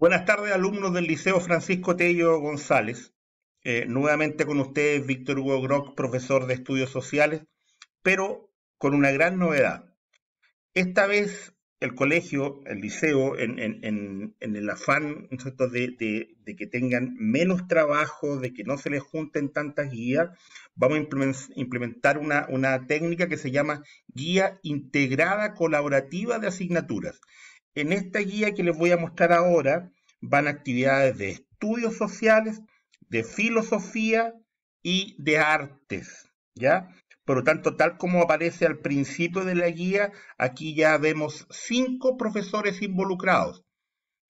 Buenas tardes, alumnos del Liceo Francisco Tello González. Eh, nuevamente con ustedes, Víctor Hugo Grock, profesor de Estudios Sociales, pero con una gran novedad. Esta vez el colegio, el liceo, en, el afán de, que tengan menos trabajo, de que no se les junten tantas guías, vamos a implementar una técnica que se llama guía integrada colaborativa de asignaturas. En esta guía que les voy a mostrar ahora van actividades de estudios sociales, de filosofía y de artes, ¿ya? Por lo tanto, tal como aparece al principio de la guía, aquí ya vemos cinco profesores involucrados.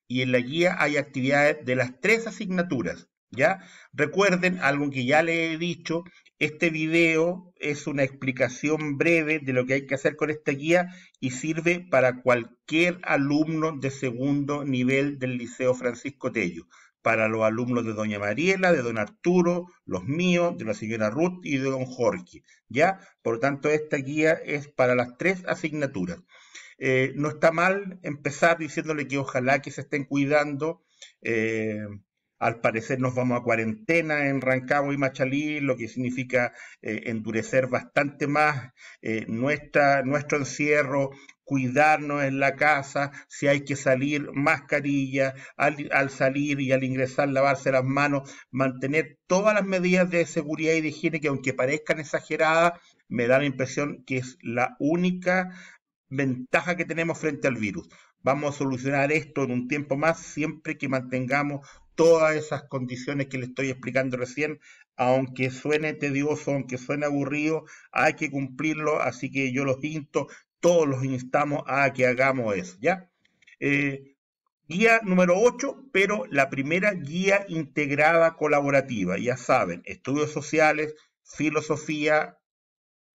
Y en la guía hay actividades de las tres asignaturas, ¿Ya? Recuerden algo que ya les he dicho, este video es una explicación breve de lo que hay que hacer con esta guía y sirve para cualquier alumno de segundo nivel del Liceo Francisco Tello, para los alumnos de Doña Mariela, de Don Arturo, los míos, de la señora Ruth y de Don Jorge, ¿ya? Por lo tanto, esta guía es para las tres asignaturas. Eh, no está mal empezar diciéndole que ojalá que se estén cuidando. Eh, al parecer nos vamos a cuarentena en Rancagua y Machalí, lo que significa eh, endurecer bastante más eh, nuestra, nuestro encierro, cuidarnos en la casa, si hay que salir, mascarilla, al, salir y al ingresar lavarse las manos, mantener todas las medidas de seguridad y de higiene que aunque parezcan exageradas, me da la impresión que es la única ventaja que tenemos frente al virus. Vamos a solucionar esto en un tiempo más siempre que mantengamos todas esas condiciones que le estoy explicando recién, aunque suene tedioso, aunque suene aburrido, hay que cumplirlo, así que yo los insto, todos los instamos a que hagamos eso, ¿ya? Eh, guía número 8, pero la primera guía integrada colaborativa, ya saben, estudios sociales, filosofía,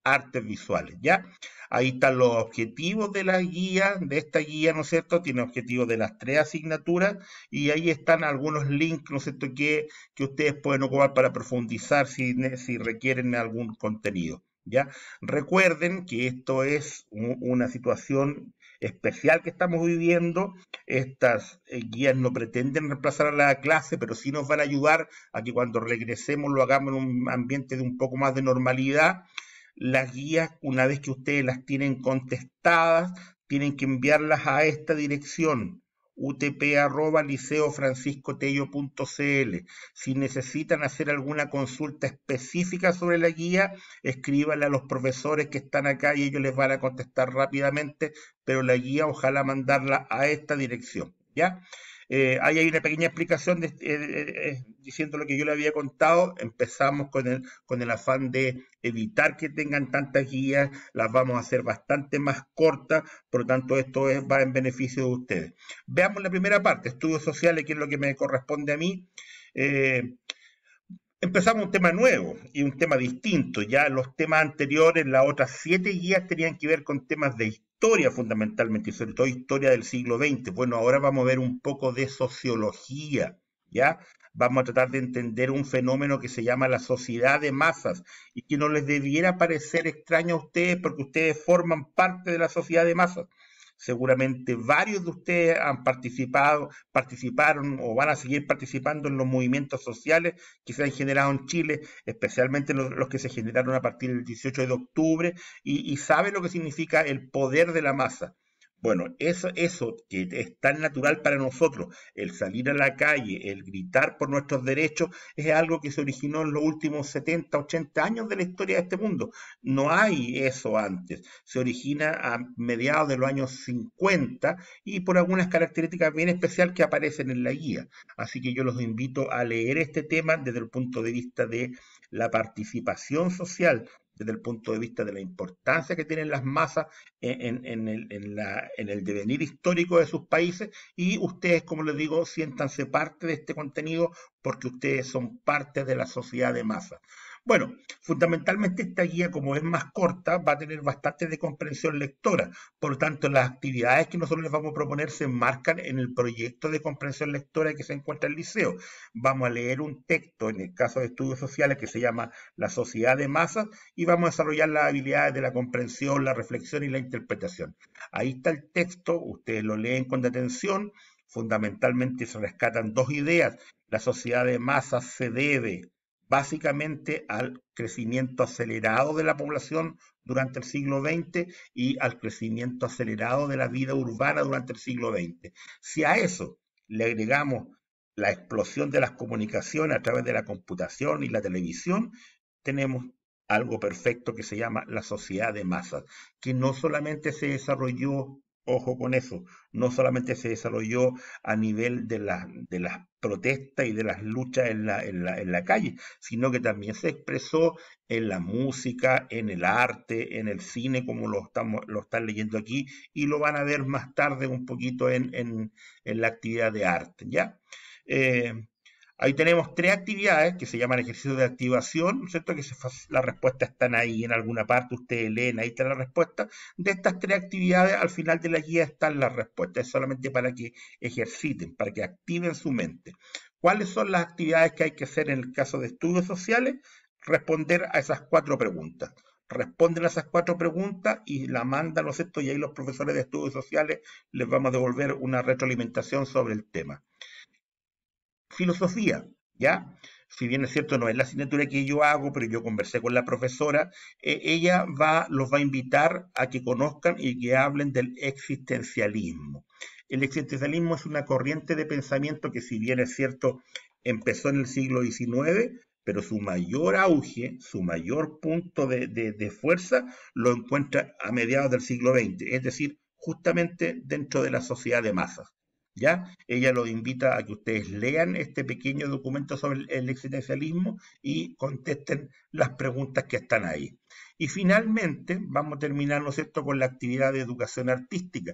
artes visuales, ¿ya? Ahí están los objetivos de la guía, de esta guía, ¿no es cierto? Tiene objetivos de las tres asignaturas y ahí están algunos links, ¿no es cierto?, que, que ustedes pueden ocupar para profundizar si, si requieren algún contenido, ¿ya? Recuerden que esto es una situación especial que estamos viviendo. Estas eh, guías no pretenden reemplazar a la clase, pero sí nos van a ayudar a que cuando regresemos lo hagamos en un ambiente de un poco más de normalidad las guías, una vez que ustedes las tienen contestadas, tienen que enviarlas a esta dirección utp.liceofranciscotello.cl. Si necesitan hacer alguna consulta específica sobre la guía, escríbanle a los profesores que están acá y ellos les van a contestar rápidamente, pero la guía ojalá mandarla a esta dirección, ¿ya? Eh, hay ahí una pequeña explicación eh, eh, diciendo lo que yo le había contado. Empezamos con el, afán de evitar que tengan tantas guías, las vamos a hacer bastante más cortas, por lo tanto esto va en beneficio de ustedes. Veamos la primera parte, estudios sociales, que es lo que me corresponde a mí. Empezamos un tema nuevo y un tema distinto. Ya los temas anteriores, las otras siete guías tenían que ver con temas de historia historia fundamentalmente, sobre todo historia del siglo XX. Bueno, ahora vamos a ver un poco de sociología, ¿ya? Vamos a tratar de entender un fenómeno que se llama la sociedad de masas y que no les debiera parecer extraño a ustedes porque ustedes forman parte de la sociedad de masas. Seguramente varios de ustedes han participado, participaron o van a seguir participando en los movimientos sociales que se han generado en Chile, especialmente los, que se generaron a partir del 18 de octubre, y, y sabe lo que significa el poder de la masa. Bueno, eso, que es tan natural para nosotros, el salir a la calle, el gritar por nuestros derechos, es algo que se originó en los últimos 70, 80 años de la historia de este mundo. No hay eso antes. Se origina a mediados de los años 50 y por algunas características bien especiales que aparecen en la guía. Así que yo los invito a leer este tema desde el punto de vista de la participación social desde el punto de vista de la importancia que tienen las masas en, el, devenir histórico de sus países y ustedes, como les digo, siéntanse parte de este contenido porque ustedes son parte de la sociedad de masas. Bueno, fundamentalmente esta guía, como es más corta, va a tener bastante de comprensión lectora. Por lo tanto, las actividades que nosotros les vamos a proponer se enmarcan en el proyecto de comprensión lectora que se encuentra en el liceo. Vamos a leer un texto, en el caso de estudios sociales, que se llama La sociedad de masas, y vamos a desarrollar las habilidades de la comprensión, la reflexión y la interpretación. Ahí está el texto, ustedes lo leen con detención. Fundamentalmente se rescatan dos ideas. La sociedad de masas se debe básicamente al crecimiento acelerado de la población durante el siglo XX y al crecimiento acelerado de la vida urbana durante el siglo XX. Si a eso le agregamos la explosión de las comunicaciones a través de la computación y la televisión, tenemos algo perfecto que se llama la sociedad de masas, que no solamente se desarrolló Ojo con eso, no solamente se desarrolló a nivel de, de las protestas y de las luchas en la, calle, sino que también se expresó en la música, en el arte, en el cine, como lo, estamos, lo están leyendo aquí, y lo van a ver más tarde un poquito en, la actividad de arte. ¿ya? Eh, Ahí tenemos tres actividades que se llaman ejercicios de activación, ¿no es ¿cierto? Que las respuestas están ahí en alguna parte, ustedes leen, ahí está la respuesta. De estas tres actividades, al final de la guía están las respuestas, es solamente para que ejerciten, para que activen su mente. ¿Cuáles son las actividades que hay que hacer en el caso de estudios sociales? Responder a esas cuatro preguntas responden a esas cuatro preguntas y la mandan, ¿no es cierto? Y ahí los profesores de estudios sociales les vamos a devolver una retroalimentación sobre el tema filosofía, ¿ya? Si bien es cierto, no es la asignatura que yo hago, pero yo conversé con la profesora, eh, ella va, los va a invitar a que conozcan y que hablen del existencialismo. El existencialismo es una corriente de pensamiento que, si bien es cierto, empezó en el siglo XIX, pero su mayor auge, su mayor punto de, fuerza lo encuentra a mediados del siglo XX, es decir, justamente dentro de la sociedad de masas. ¿ya? Ella los invita a que ustedes lean este pequeño documento sobre el existencialismo y contesten las preguntas que están ahí. Y finalmente, vamos a terminar, ¿no con la actividad de educación artística.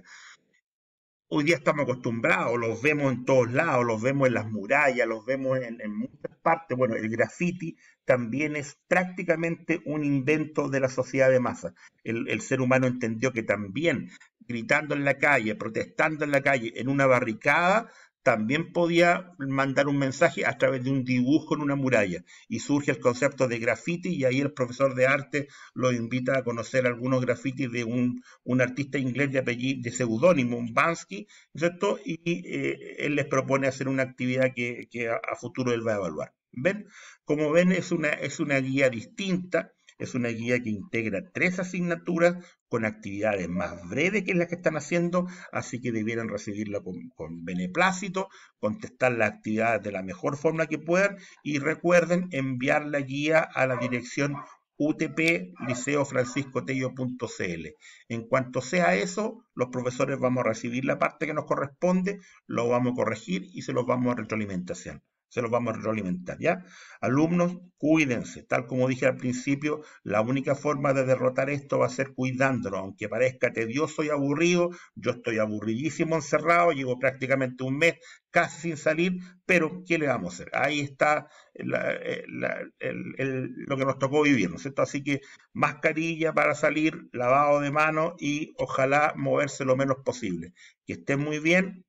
Hoy día estamos acostumbrados, los vemos en todos lados, los vemos en las murallas, los vemos en, muchas partes. Bueno, el graffiti también es prácticamente un invento de la sociedad de masa. el, ser humano entendió que también gritando en la calle, protestando en la calle, en una barricada, también podía mandar un mensaje a través de un dibujo en una muralla. Y surge el concepto de graffiti y ahí el profesor de arte lo invita a conocer algunos grafitis de un, artista inglés de apellido, de seudónimo, un Bansky, ¿cierto? Y eh, él les propone hacer una actividad que, a, futuro él va a evaluar. ¿Ven? Como ven, es una, es una guía distinta es una guía que integra tres asignaturas con actividades más breves que las que están haciendo, así que debieran recibirla con, beneplácito, contestar las actividades de la mejor forma que puedan y recuerden enviar la guía a la dirección utp.liceofranciscotello.cl. En cuanto sea eso, los profesores vamos a recibir la parte que nos corresponde, lo vamos a corregir y se los vamos a retroalimentación se los vamos a realimentar, ¿ya? Alumnos, cuídense. Tal como dije al principio, la única forma de derrotar esto va a ser cuidándolo. Aunque parezca tedioso y aburrido, yo estoy aburridísimo encerrado, llevo prácticamente un mes casi sin salir, pero ¿qué le vamos a hacer? Ahí está eh, lo que nos tocó vivir, ¿no es cierto? Así que mascarilla para salir, lavado de mano y ojalá moverse lo menos posible. Que estén muy bien,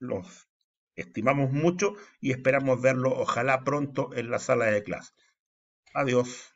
los Estimamos mucho y esperamos verlo ojalá pronto en la sala de clase. Adiós.